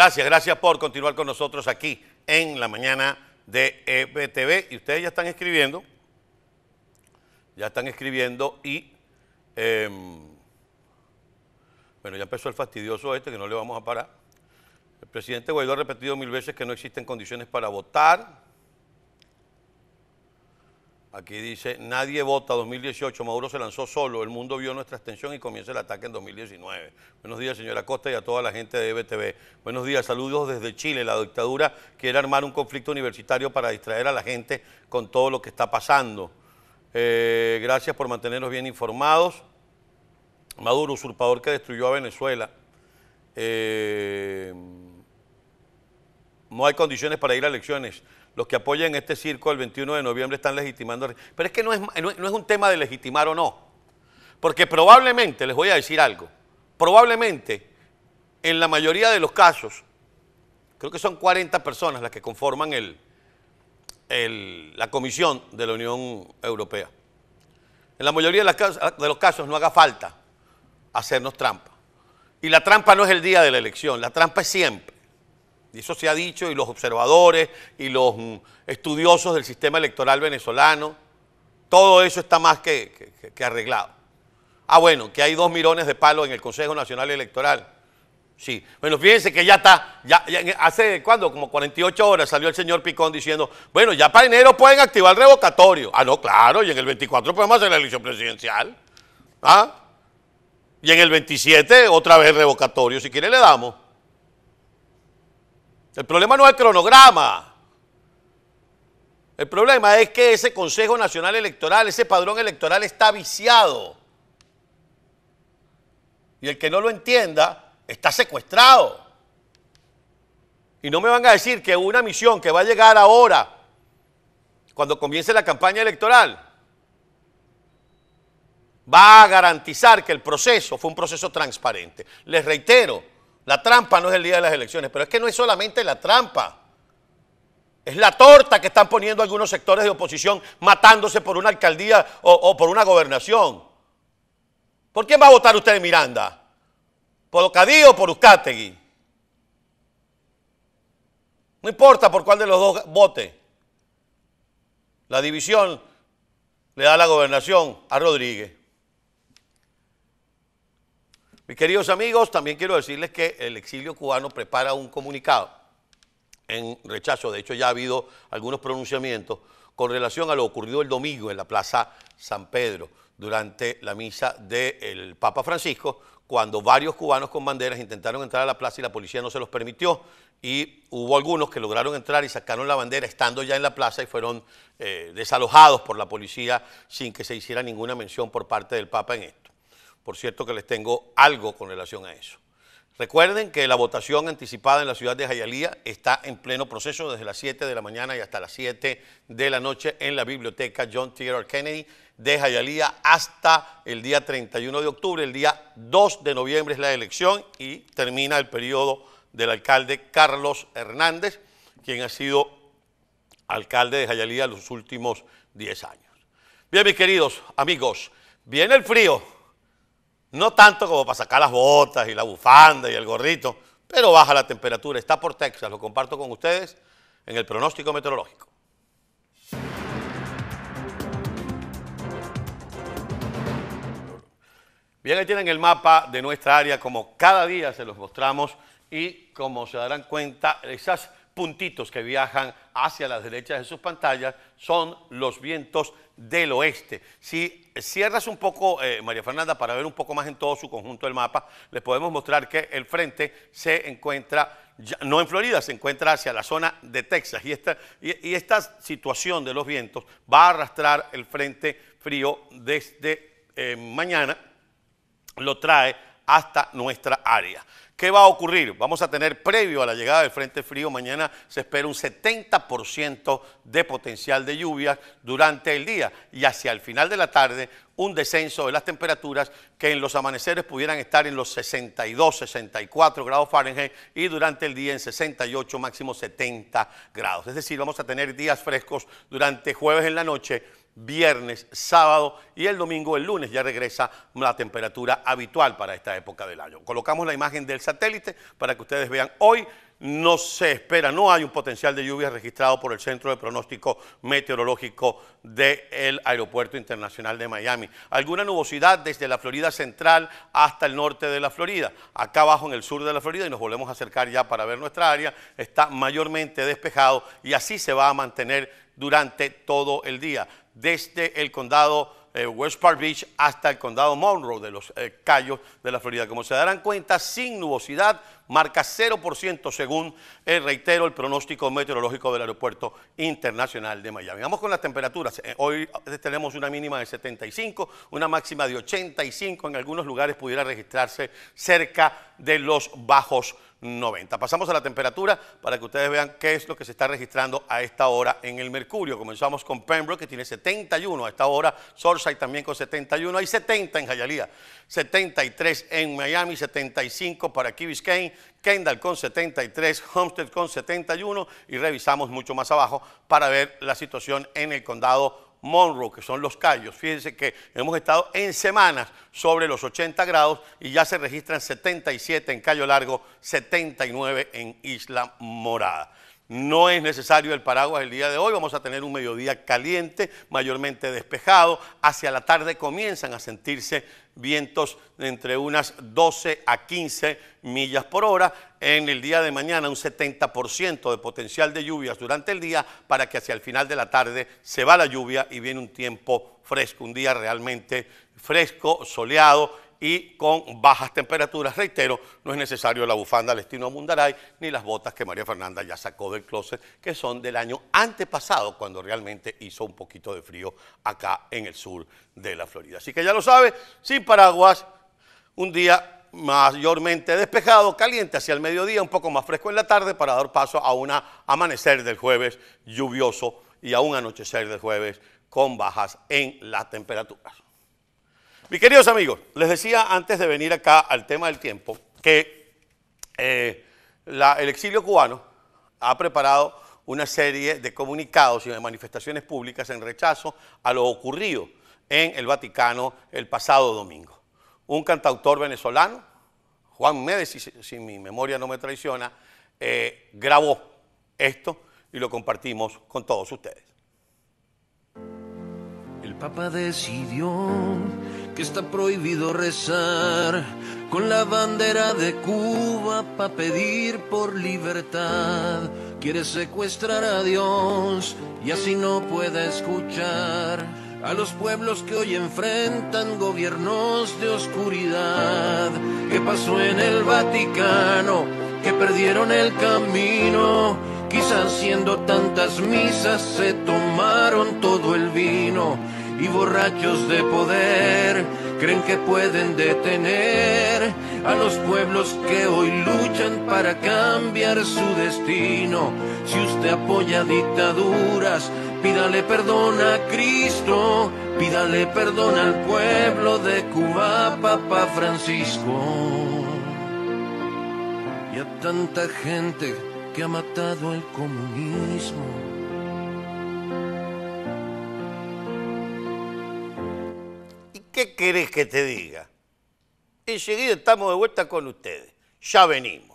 Gracias, gracias por continuar con nosotros aquí en la mañana de EBTV. Y ustedes ya están escribiendo, ya están escribiendo y... Em, bueno, ya empezó el fastidioso este que no le vamos a parar. El presidente Guaidó ha repetido mil veces que no existen condiciones para votar Aquí dice, nadie vota 2018, Maduro se lanzó solo, el mundo vio nuestra extensión y comienza el ataque en 2019. Buenos días, señora Costa, y a toda la gente de EBTV. Buenos días, saludos desde Chile. La dictadura quiere armar un conflicto universitario para distraer a la gente con todo lo que está pasando. Eh, gracias por mantenernos bien informados. Maduro, usurpador que destruyó a Venezuela. Eh, no hay condiciones para ir a elecciones los que apoyan este circo el 21 de noviembre están legitimando. Pero es que no es, un tema de legitimar o no. Porque probablemente, les voy a decir algo, probablemente en la mayoría de los casos, creo que son 40 personas las que conforman el, la comisión de la Unión Europea. En la mayoría de los casos no haga falta hacernos trampa. Y la trampa no es el día de la elección, la trampa es siempre. Y eso se ha dicho y los observadores y los mm, estudiosos del sistema electoral venezolano, todo eso está más que, arreglado. Ah, bueno, que hay dos mirones de palo en el Consejo Nacional Electoral. Sí, bueno, fíjense que ya está, ya, hace cuándo, como 48 horas salió el señor Picón diciendo, bueno, ya para enero pueden activar el revocatorio. Ah, no, claro, y en el 24 podemos hacer la elección presidencial. ¿Ah? Y en el 27 otra vez revocatorio, si quiere le damos. El problema no es el cronograma. El problema es que ese Consejo Nacional Electoral, ese padrón electoral está viciado. Y el que no lo entienda está secuestrado. Y no me van a decir que una misión que va a llegar ahora, cuando comience la campaña electoral, va a garantizar que el proceso fue un proceso transparente. Les reitero, la trampa no es el día de las elecciones, pero es que no es solamente la trampa. Es la torta que están poniendo algunos sectores de oposición matándose por una alcaldía o, por una gobernación. ¿Por quién va a votar usted en Miranda? ¿Por Ocadí o por Uzcategui? No importa por cuál de los dos vote. La división le da la gobernación a Rodríguez. Mis queridos amigos, también quiero decirles que el exilio cubano prepara un comunicado en rechazo. De hecho, ya ha habido algunos pronunciamientos con relación a lo ocurrido el domingo en la Plaza San Pedro durante la misa del Papa Francisco, cuando varios cubanos con banderas intentaron entrar a la plaza y la policía no se los permitió y hubo algunos que lograron entrar y sacaron la bandera estando ya en la plaza y fueron eh, desalojados por la policía sin que se hiciera ninguna mención por parte del Papa en esto. Por cierto que les tengo algo con relación a eso. Recuerden que la votación anticipada en la ciudad de Jayalía está en pleno proceso desde las 7 de la mañana y hasta las 7 de la noche en la biblioteca John T. Kennedy de Jayalía hasta el día 31 de octubre. El día 2 de noviembre es la elección y termina el periodo del alcalde Carlos Hernández, quien ha sido alcalde de Jayalía los últimos 10 años. Bien, mis queridos amigos, viene el frío. No tanto como para sacar las botas y la bufanda y el gorrito, pero baja la temperatura. Está por Texas, lo comparto con ustedes en el pronóstico meteorológico. Bien, ahí tienen el mapa de nuestra área, como cada día se los mostramos y como se darán cuenta, esas puntitos que viajan hacia las derechas de sus pantallas son los vientos del oeste. Si cierras un poco, eh, María Fernanda, para ver un poco más en todo su conjunto del mapa, les podemos mostrar que el frente se encuentra, no en Florida, se encuentra hacia la zona de Texas. Y esta, esta situación de los vientos va a arrastrar el frente frío desde eh, mañana, lo trae hasta nuestra área. ¿Qué va a ocurrir? Vamos a tener previo a la llegada del Frente Frío, mañana se espera un 70% de potencial de lluvias durante el día y hacia el final de la tarde un descenso de las temperaturas que en los amaneceres pudieran estar en los 62, 64 grados Fahrenheit y durante el día en 68, máximo 70 grados. Es decir, vamos a tener días frescos durante jueves en la noche viernes, sábado y el domingo, el lunes, ya regresa la temperatura habitual para esta época del año. Colocamos la imagen del satélite para que ustedes vean hoy. No se espera, no hay un potencial de lluvias registrado por el Centro de Pronóstico Meteorológico del Aeropuerto Internacional de Miami. Alguna nubosidad desde la Florida Central hasta el norte de la Florida. Acá abajo en el sur de la Florida, y nos volvemos a acercar ya para ver nuestra área, está mayormente despejado y así se va a mantener durante todo el día desde el condado eh, West Park Beach hasta el condado Monroe de los eh, Cayos de la Florida. Como se darán cuenta, sin nubosidad, marca 0% según, eh, reitero, el pronóstico meteorológico del Aeropuerto Internacional de Miami. Vamos con las temperaturas. hoy tenemos una mínima de 75, una máxima de 85. En algunos lugares pudiera registrarse cerca de los bajos 90. Pasamos a la temperatura para que ustedes vean qué es lo que se está registrando a esta hora en el mercurio. Comenzamos con Pembroke, que tiene 71 a esta hora, y también con 71, hay 70 en Hialeah, 73 en Miami, 75 para Key Biscayne, Kendall con 73, Homestead con 71 y revisamos mucho más abajo para ver la situación en el condado Monroe, que son los callos. Fíjense que hemos estado en semanas sobre los 80 grados y ya se registran 77 en Cayo Largo, 79 en Isla Morada. No es necesario el paraguas el día de hoy, vamos a tener un mediodía caliente, mayormente despejado. Hacia la tarde comienzan a sentirse vientos de entre unas 12 a 15 millas por hora. En el día de mañana un 70% de potencial de lluvias durante el día para que hacia el final de la tarde se va la lluvia y viene un tiempo fresco, un día realmente fresco, soleado y con bajas temperaturas, reitero, no es necesario la bufanda al estilo Mundaray ni las botas que María Fernanda ya sacó del closet, que son del año antepasado, cuando realmente hizo un poquito de frío acá en el sur de la Florida. Así que ya lo sabe, sin paraguas, un día mayormente despejado, caliente hacia el mediodía, un poco más fresco en la tarde para dar paso a un amanecer del jueves lluvioso y a un anochecer del jueves con bajas en las temperaturas. Mis queridos amigos, les decía antes de venir acá al tema del tiempo que eh, el exilio cubano ha preparado una serie de comunicados y de manifestaciones públicas en rechazo a lo ocurrido en el Vaticano el pasado domingo. Un cantautor venezolano, Juan Méndez, si, mi memoria no me traiciona, eh, grabó esto y lo compartimos con todos ustedes. El Papa decidió que está prohibido rezar con la bandera de Cuba para pedir por libertad. Quiere secuestrar a Dios y así no pueda escuchar a los pueblos que hoy enfrentan gobiernos de oscuridad. ¿Qué pasó en el Vaticano? Que perdieron el camino. Quizás siendo tantas misas se tomaron todo el vino y borrachos de poder creen que pueden detener a los pueblos que hoy luchan para cambiar su destino. Si usted apoya dictaduras, pídale perdón a Cristo, pídale perdón al pueblo de Cuba, Papa Francisco. Y a tanta gente que ha matado el comunismo. ¿qué querés que te diga? Enseguida estamos de vuelta con ustedes. Ya venimos.